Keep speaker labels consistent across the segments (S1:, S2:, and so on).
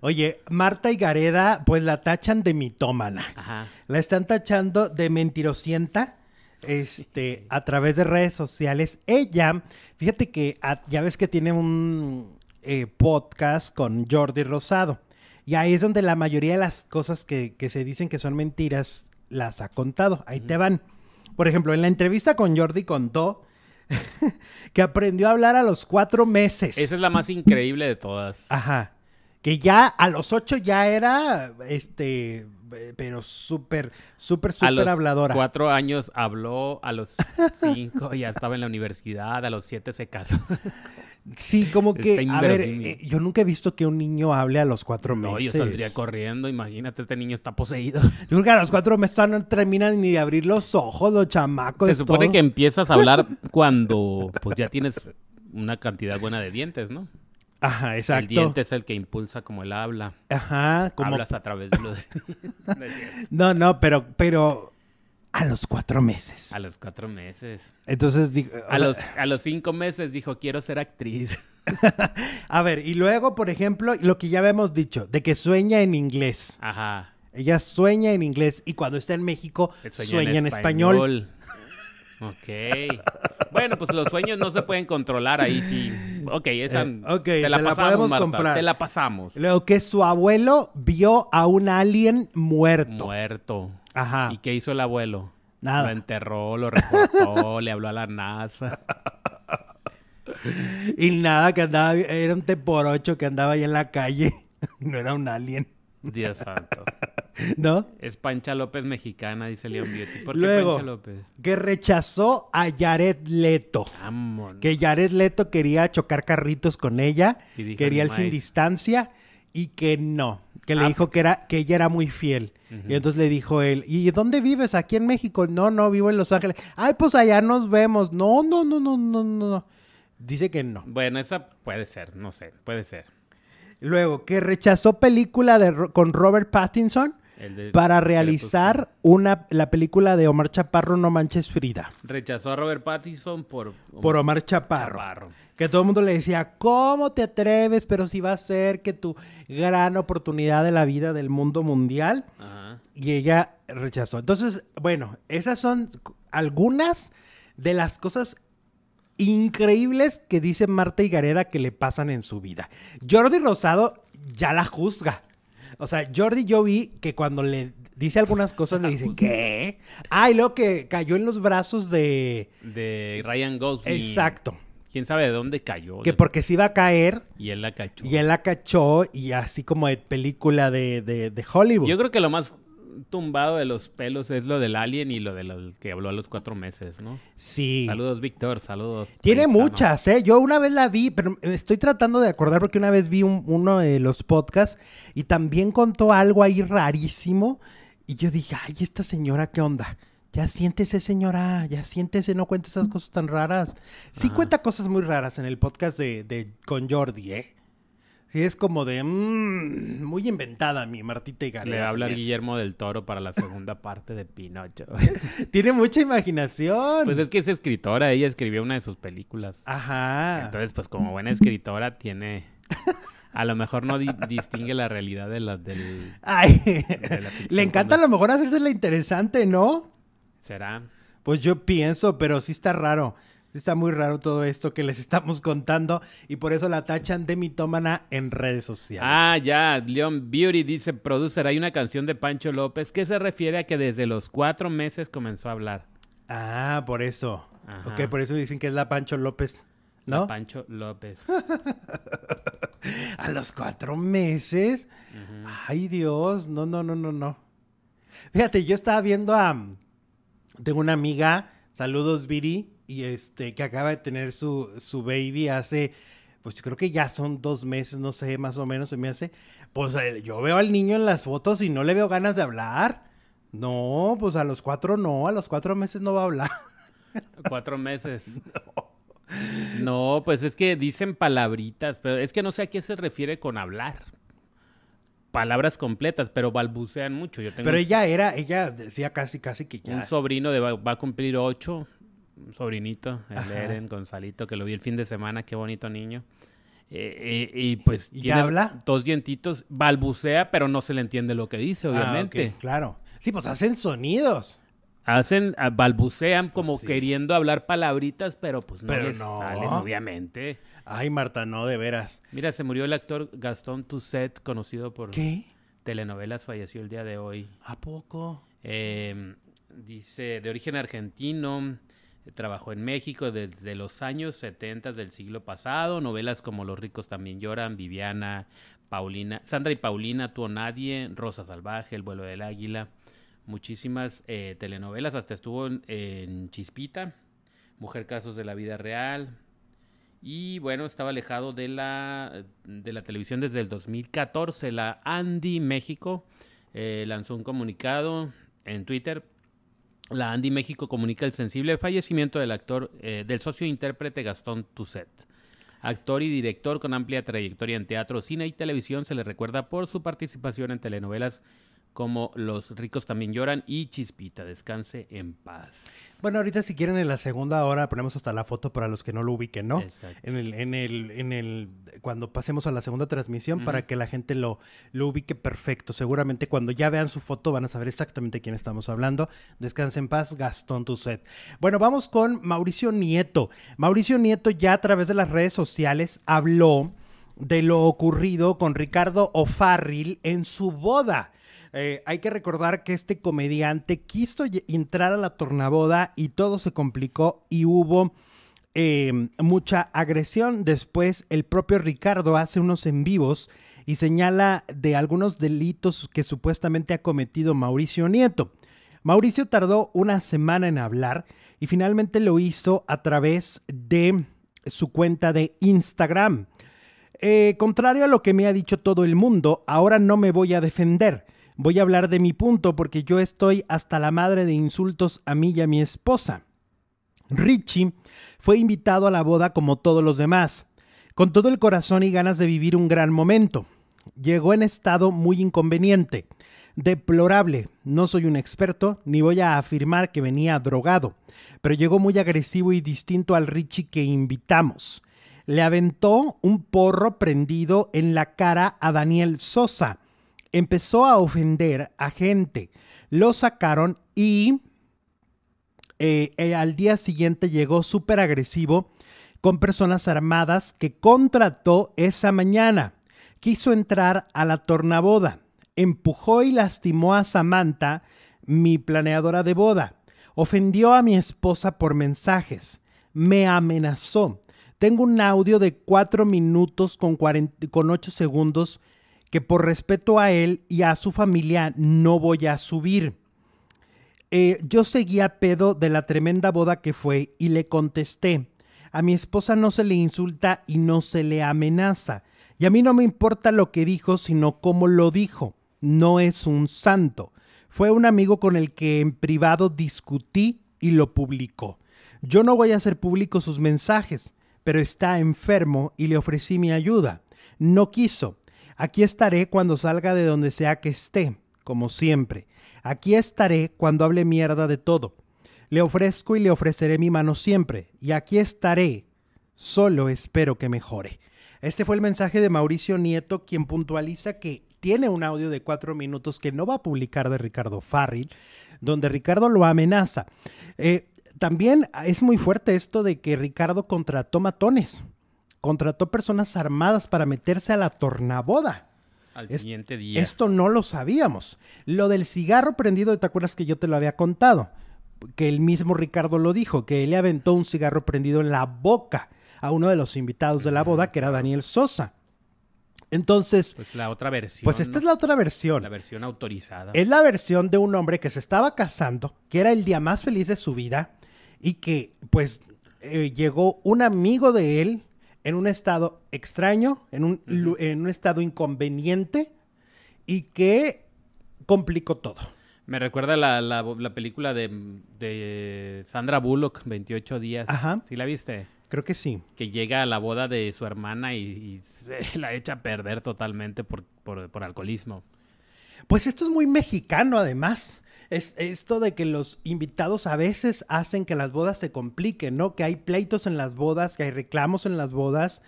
S1: Oye, Marta y Gareda, pues la tachan de mitómana. Ajá. La están tachando de mentirosienta. Este, a través de redes sociales. Ella, fíjate que ah, ya ves que tiene un eh, podcast con Jordi Rosado. Y ahí es donde la mayoría de las cosas que, se dicen que son mentiras las ha contado. Ahí te van. Por ejemplo, en la entrevista con Jordi contó que aprendió a hablar a los cuatro meses. Esa
S2: es la más increíble de todas. Ajá
S1: que ya a los ocho ya era,
S2: este, pero súper, súper, súper habladora. A los cuatro años habló, a los cinco ya estaba en la universidad, a los siete se casó. Sí, como que, a ver, eh, yo
S1: nunca he visto que un niño hable a los cuatro meses. No, yo saldría
S2: corriendo, imagínate, este niño está poseído. Yo
S1: creo que a los cuatro meses no terminan ni de abrir los ojos, los chamacos. Se supone que empiezas a hablar
S2: cuando pues ya tienes una cantidad buena de dientes, ¿no? Ajá, exacto. El diente es el que impulsa como él habla. Ajá, Hablas a través de los...
S1: no, no, pero, pero a los cuatro meses. A los
S2: cuatro meses. Entonces dijo... a, los, a los cinco meses dijo, quiero ser actriz. a ver, y luego, por ejemplo, lo que
S1: ya habíamos dicho, de que sueña en inglés. Ajá. Ella sueña en inglés y cuando está en México sueña, en, español.
S2: español. ok. Bueno, pues los sueños no se pueden controlar ahí, sí. Ok, esa eh, te la, pasamos, Te la pasamos.
S1: Luego que su abuelo vio a un alien muerto.
S2: Muerto. Ajá. ¿Y qué hizo el abuelo? Nada. Lo enterró, lo reportó, le habló a la NASA.
S1: Y nada, que andaba, era un T por que andaba ahí en la calle. No era un alien.
S2: Dios santo. ¿No? Es Pancha López mexicana, dice Leon Beauty. ¿Por qué Luego, Pancha López? Que
S1: rechazó a Jared Leto. Que Jared Leto quería chocar carritos con ella, quería el sin distancia y que no, que le ah, dijo que era que ella era muy fiel. Y entonces le dijo él, "¿Y dónde vives? Aquí en México." "No, no, vivo en Los Ángeles." "Ay, pues allá nos vemos." "No, no, no, no, no, no."
S2: Dice que no. Bueno, esa puede ser, no sé, puede ser. Luego,
S1: que rechazó película de, con Robert Pattinson para realizar una, la película de Omar Chaparro No Manches Frida.
S2: Rechazó a Robert Pattinson por Omar, por Omar
S1: Chaparro, Que todo el mundo le decía, ¿cómo te atreves? Pero si va a ser que tu gran oportunidad de la vida del mundo mundial. Y ella rechazó. Entonces, bueno, esas son algunas de las cosas increíbles que dice Marta Higareda que le pasan en su vida. Jordi Rosado ya la juzga. O sea, Jordi yo vi que cuando le dice algunas cosas le dice, ¿qué? Ah, y luego que cayó en los brazos de...
S2: De Ryan Gosling. Exacto. ¿Quién sabe de dónde cayó? Que porque
S1: se iba a caer.
S2: Y él la cachó.
S1: Y él la cachó y así como de película de, de Hollywood.
S2: Yo creo que lo más tumbado de los pelos es lo del alien y lo de los que habló a los cuatro meses, ¿no? Sí. Saludos, Víctor, saludos.
S1: Tiene muchas, ¿eh? Yo una vez la vi, pero estoy tratando de acordar porque una vez vi uno de los podcasts y también contó algo ahí rarísimo y yo dije, ay, esta señora, ¿qué onda? Ya siéntese, señora, ya siéntese, no cuente esas cosas tan raras. Sí cuenta cosas muy raras en el podcast de, de con Jordi, ¿eh? es como de. Mm, muy inventada mi Martita y Galeas. Le habla Guillermo
S2: del Toro para la segunda parte de Pinocho.
S1: Tiene mucha imaginación. Pues
S2: es que es escritora, ella escribió una de sus películas. Ajá. Entonces, pues como buena escritora, tiene. A lo mejor no distingue la realidad de la del. Ay. le pues, encanta
S1: a lo mejor hacerse la interesante, ¿no? Será. Pues yo pienso, pero sí está raro. Está muy raro todo esto que les estamos contando y por eso la tachan de mitómana en redes sociales.
S2: Ah, ya. Leon Beauty dice, producer, hay una canción de Pancho López que se refiere a que desde los cuatro meses comenzó a hablar. Ah, por eso.
S1: Ok, por eso dicen que es la Pancho López.
S2: ¿No? Pancho López.
S1: a los cuatro meses. Ay, Dios. No, no, no, no, no. Fíjate, yo estaba viendo a. Tengo una amiga. Saludos, Viri y este, que acaba de tener su, su baby hace, pues yo creo que ya son dos meses, no sé, más o menos se me hace.
S2: Pues eh, yo
S1: veo al niño en las fotos y no le veo ganas de hablar. No, pues a los cuatro no, a los cuatro meses no va a hablar.
S2: Cuatro meses. No. pues es que dicen palabritas, pero es que no sé a qué se refiere con hablar. Palabras completas, pero balbucean mucho. pero ella
S1: era, ella decía casi, casi que ya. Un
S2: sobrino de va, va a cumplir ocho, sobrinito, el Eren Gonzalito, que lo vi el fin de semana, qué bonito niño. Eh, eh, y pues ¿Y habla? dos dientitos, balbucea, pero no se le entiende lo que dice, ah, obviamente.
S1: claro. Sí, pues hacen sonidos.
S2: Hacen, ah, balbucean pues como queriendo hablar palabritas, pero pues no obviamente. Ay, Marta, no, de veras. Mira, se murió el actor Gastón Tousset, conocido por ¿Qué? telenovelas, falleció el día de hoy. ¿A poco? Em, dice, de origen argentino, Trabajó en México desde los años 70 del siglo pasado. Novelas como Los ricos también lloran, Viviana, Paulina, Sandra y Paulina, Tú Nadie, Rosa Salvaje, El vuelo del águila. Muchísimas eh, telenovelas. Hasta estuvo en, Chispita, Mujer Casos de la Vida Real. Y bueno, estaba alejado de la, de la televisión desde el 2014. La Andy México eh, lanzó un comunicado en Twitter la Andy México comunica el sensible fallecimiento del actor, eh, del socio intérprete Gastón Tusset. Actor y director con amplia trayectoria en teatro, cine y televisión, se le recuerda por su participación en telenovelas como Los ricos también lloran y Chispita, descanse en paz.
S1: Bueno, ahorita si quieren en la segunda hora ponemos hasta la foto para los que no lo ubiquen, ¿no? Exacto. En el, en el, en el, cuando pasemos a la segunda transmisión para que la gente lo, lo ubique perfecto. Seguramente cuando ya vean su foto van a saber exactamente quién estamos hablando. Descanse en paz, Gastón Tuset. Bueno, vamos con Mauricio Nieto. Mauricio Nieto ya a través de las redes sociales habló de lo ocurrido con Ricardo O'Farrill en su boda. Eh, hay que recordar que este comediante quiso entrar a la tornaboda y todo se complicó y hubo em, mucha agresión. Después el propio Ricardo hace unos en vivos y señala de algunos delitos que supuestamente ha cometido Mauricio Nieto. Mauricio tardó una semana en hablar y finalmente lo hizo a través de su cuenta de Instagram. Eh, contrario a lo que me ha dicho todo el mundo, ahora no me voy a defender voy a hablar de mi punto porque yo estoy hasta la madre de insultos a mí y a mi esposa. Richie fue invitado a la boda como todos los demás, con todo el corazón y ganas de vivir un gran momento. Llegó en estado muy inconveniente, deplorable, no soy un experto ni voy a afirmar que venía drogado, pero llegó muy agresivo y distinto al Richie que invitamos. Le aventó un porro prendido en la cara a Daniel Sosa, empezó a ofender a gente. Lo sacaron y eh, eh, al día siguiente llegó súper agresivo con personas armadas que contrató esa mañana. Quiso entrar a la tornaboda, empujó y lastimó a Samantha, mi planeadora de boda. Ofendió a mi esposa por mensajes. Me amenazó. Tengo un audio de 4 minutos con, con 8 segundos que por respeto a él y a su familia no voy a subir. Eh, yo yo a pedo de la tremenda boda que fue y le contesté, a mi esposa no se le insulta y no se le amenaza, y a mí no me importa lo que dijo, sino cómo lo dijo, no es un santo. Fue un amigo con el que en privado discutí y lo publicó. Yo no voy a hacer público sus mensajes, pero está enfermo y le ofrecí mi ayuda. No quiso. Aquí estaré cuando salga de donde sea que esté, como siempre. Aquí estaré cuando hable mierda de todo. Le ofrezco y le ofreceré mi mano siempre. Y aquí estaré. Solo espero que mejore. Este fue el mensaje de Mauricio Nieto, quien puntualiza que tiene un audio de cuatro minutos que no va a publicar de Ricardo Farril, donde Ricardo lo amenaza. Eh, también es muy fuerte esto de que Ricardo contrató matones contrató personas armadas para meterse a la tornaboda.
S2: Al siguiente día.
S1: Esto no lo sabíamos. Lo del cigarro prendido, ¿te acuerdas que yo te lo había contado? Que el mismo Ricardo lo dijo, que él le aventó un cigarro prendido en la boca a uno de los invitados de la boda, que era Daniel Sosa.
S2: Entonces. Pues la otra versión. Pues esta es la otra versión. La versión autorizada. Es
S1: la versión de un hombre que se estaba casando, que era el día más feliz de su vida, y que, pues, eh, llegó un amigo de él, en un estado extraño, en un, en un estado inconveniente y que complicó todo.
S2: Me recuerda la, película de, Sandra Bullock, 28 días. Ajá. ¿Sí la viste? Creo que sí. Que llega a la boda de su hermana y, se la echa a perder totalmente por, por alcoholismo.
S1: Pues esto es muy mexicano, además es esto de que los invitados a veces hacen que las bodas se compliquen, ¿no? Que hay pleitos en las bodas, que hay reclamos en las bodas,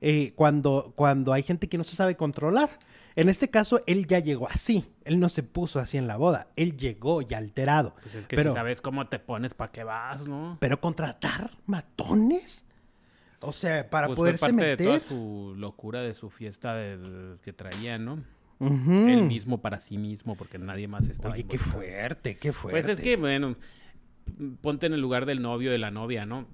S1: eh, cuando, cuando hay gente que no se sabe controlar. En este caso, él ya llegó así. Él no se puso así en la boda. Él llegó ya alterado.
S2: Pues es que pero, sabes cómo te pones, ¿para qué vas, no?
S1: Pero contratar matones. O sea, para pues poderse meter.
S2: su locura de su fiesta que traía, ¿no? el mismo para sí mismo, porque nadie más está Oye, qué fuerte, qué fuerte. Pues es que, bueno, ponte en el lugar del novio de la novia, ¿no?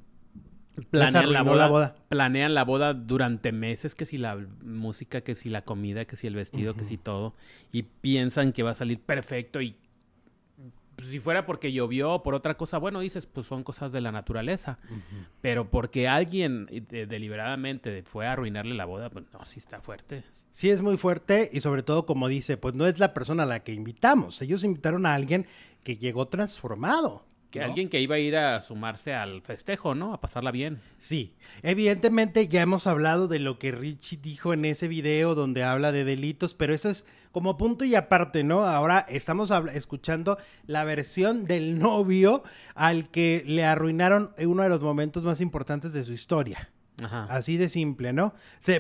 S2: Planean la boda, Planean la boda durante meses, que si la música, que si la comida, que si el vestido, que si todo. Y piensan que va a salir perfecto y si fuera porque llovió o por otra cosa, bueno, dices, pues son cosas de la naturaleza. Pero porque alguien eh, deliberadamente fue a arruinarle la boda, pues no, sí está fuerte.
S1: Sí, es muy fuerte y sobre todo, como dice, pues no es la persona a la que invitamos. Ellos invitaron a alguien que llegó
S2: transformado. Que alguien que iba a ir a sumarse al festejo, ¿no? A pasarla bien. Sí.
S1: Evidentemente ya hemos hablado de lo que Richie dijo en ese video donde habla de delitos, pero eso es como punto y aparte, ¿no? Ahora estamos escuchando la versión del novio al que le arruinaron uno de los momentos más importantes de su historia. Así de simple, ¿no?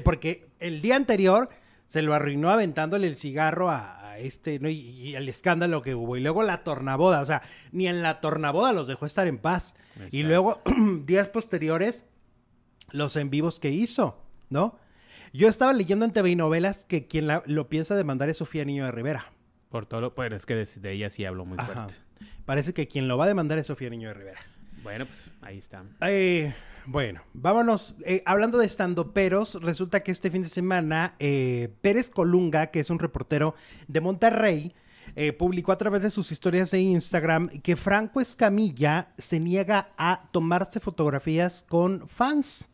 S1: porque el día anterior se lo arruinó aventándole el cigarro a, este, ¿no? Y, al escándalo que hubo. Y luego la tornaboda, o sea, ni en la tornaboda los dejó estar en paz. Y luego, días posteriores, los en vivos que hizo, ¿no? Yo estaba leyendo en TV novelas que quien lo piensa demandar es Sofía Niño de Rivera.
S2: Por todo lo, pues es que de, ella sí hablo muy fuerte.
S1: Parece que quien lo va a demandar es Sofía Niño de Rivera.
S2: Bueno, pues ahí está. Eh, bueno,
S1: vámonos. Eh, hablando de estando peros, resulta que este fin de semana eh, Pérez Colunga, que es un reportero de Monterrey, eh, publicó a través de sus historias de Instagram que Franco Escamilla se niega a tomarse fotografías con fans.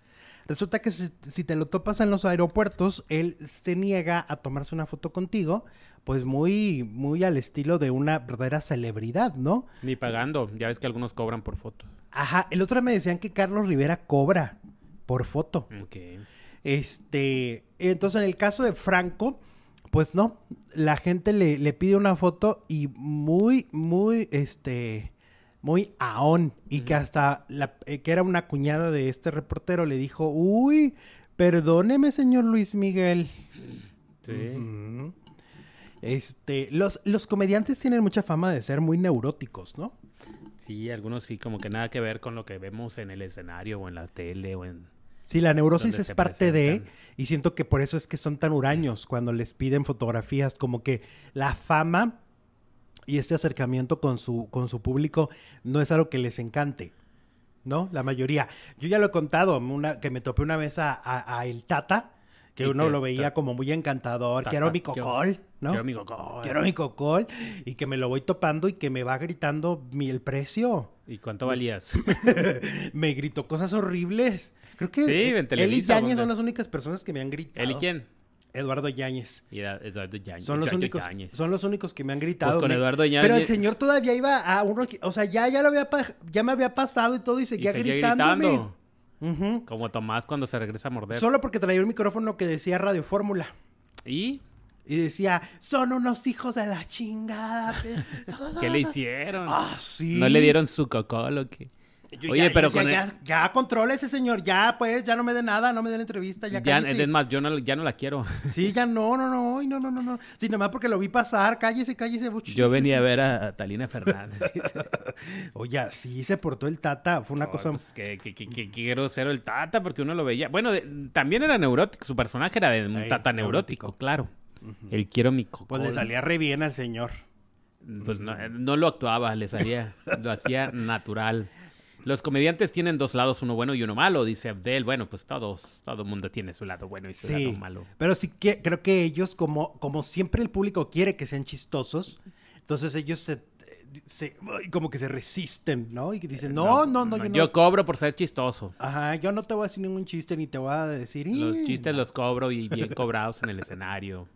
S1: Resulta que si, te lo topas en los aeropuertos, él se niega a tomarse una foto contigo pues muy, muy al estilo de una verdadera celebridad, ¿no?
S2: Ni pagando, ya ves que algunos cobran por fotos.
S1: Ajá, el otro día me decían que Carlos Rivera cobra por foto.
S2: Mm. Ok. Este,
S1: entonces en el caso de Franco, pues no, la gente le, pide una foto y muy, muy, este, muy aón. Y que mm. hasta, la, eh, que era una cuñada de este reportero, le dijo, uy, perdóneme, señor Luis Miguel. Sí. Este, los, los comediantes tienen mucha fama de ser muy neuróticos, ¿no?
S2: Sí, algunos sí, como que nada que ver con lo que vemos en el escenario o en la tele o en...
S1: Sí, la neurosis es parte de, y siento que por eso es que son tan huraños cuando les piden fotografías, como que la fama y este acercamiento con su, con su público no es algo que les encante, ¿no? La mayoría. Yo ya lo he contado, una, que me topé una vez a El Tata, que uno lo veía como muy encantador. quiero mi cocol, ¿no? Quiero mi
S2: cocol. Quiero mi
S1: cocol. Y que me lo voy topando y que me va gritando mi, el precio. ¿Y
S2: cuánto valías?
S1: me gritó cosas horribles. Creo que sí, él y Yañez son las únicas personas que me han gritado. ¿El y quién? Eduardo Yáñez. Eduardo
S2: Son los, únicos, Yañez.
S1: son los únicos que me han
S2: gritado. Pues con Eduardo Yañez... Pero el señor
S1: todavía iba a uno. O sea, ya, ya, lo había, ya me había pasado y todo y seguía, y gritándome.
S2: Como Tomás cuando se regresa a morder. Solo
S1: porque traía un micrófono que decía Radio Fórmula.
S2: ¿Y? Y
S1: decía, son unos hijos de la chingada.
S2: ¿Qué le hicieron? Ah, sí. ¿No le dieron su cocó, o qué? Oye, pero ya, e-
S1: ya, controla ese señor, ya pues, ya no me dé nada, no me dé la entrevista, ya Es
S2: más, yo ya no la quiero.
S1: Sí, ya no, no, no, no, no, no, no. Sí, nomás porque lo vi pasar, cállese, cállese. Yo venía
S2: a ver a, Talina Fernández.
S1: Oye, sí se portó el Tata, fue una cosa...
S2: que, quiero ser el Tata, porque uno lo veía... Bueno, también era neurótico, su personaje era de un Tata neurótico, claro. El quiero mi coco. Pues le salía re bien al señor. Pues no, no lo actuaba, le salía, lo hacía natural. Los comediantes tienen dos lados, uno bueno y uno malo, dice Abdel. Bueno, pues todos, todo mundo tiene su lado bueno y su lado malo.
S1: Pero sí que creo que ellos, como, como siempre el público quiere que sean chistosos, entonces ellos se, como que se resisten, ¿no? Y dicen, eh, no, no, no, yo no. Yo
S2: cobro por ser chistoso. Ajá,
S1: yo no te voy a decir ningún chiste ni te voy a decir... Los eh". chistes
S2: los cobro y bien cobrados en el escenario.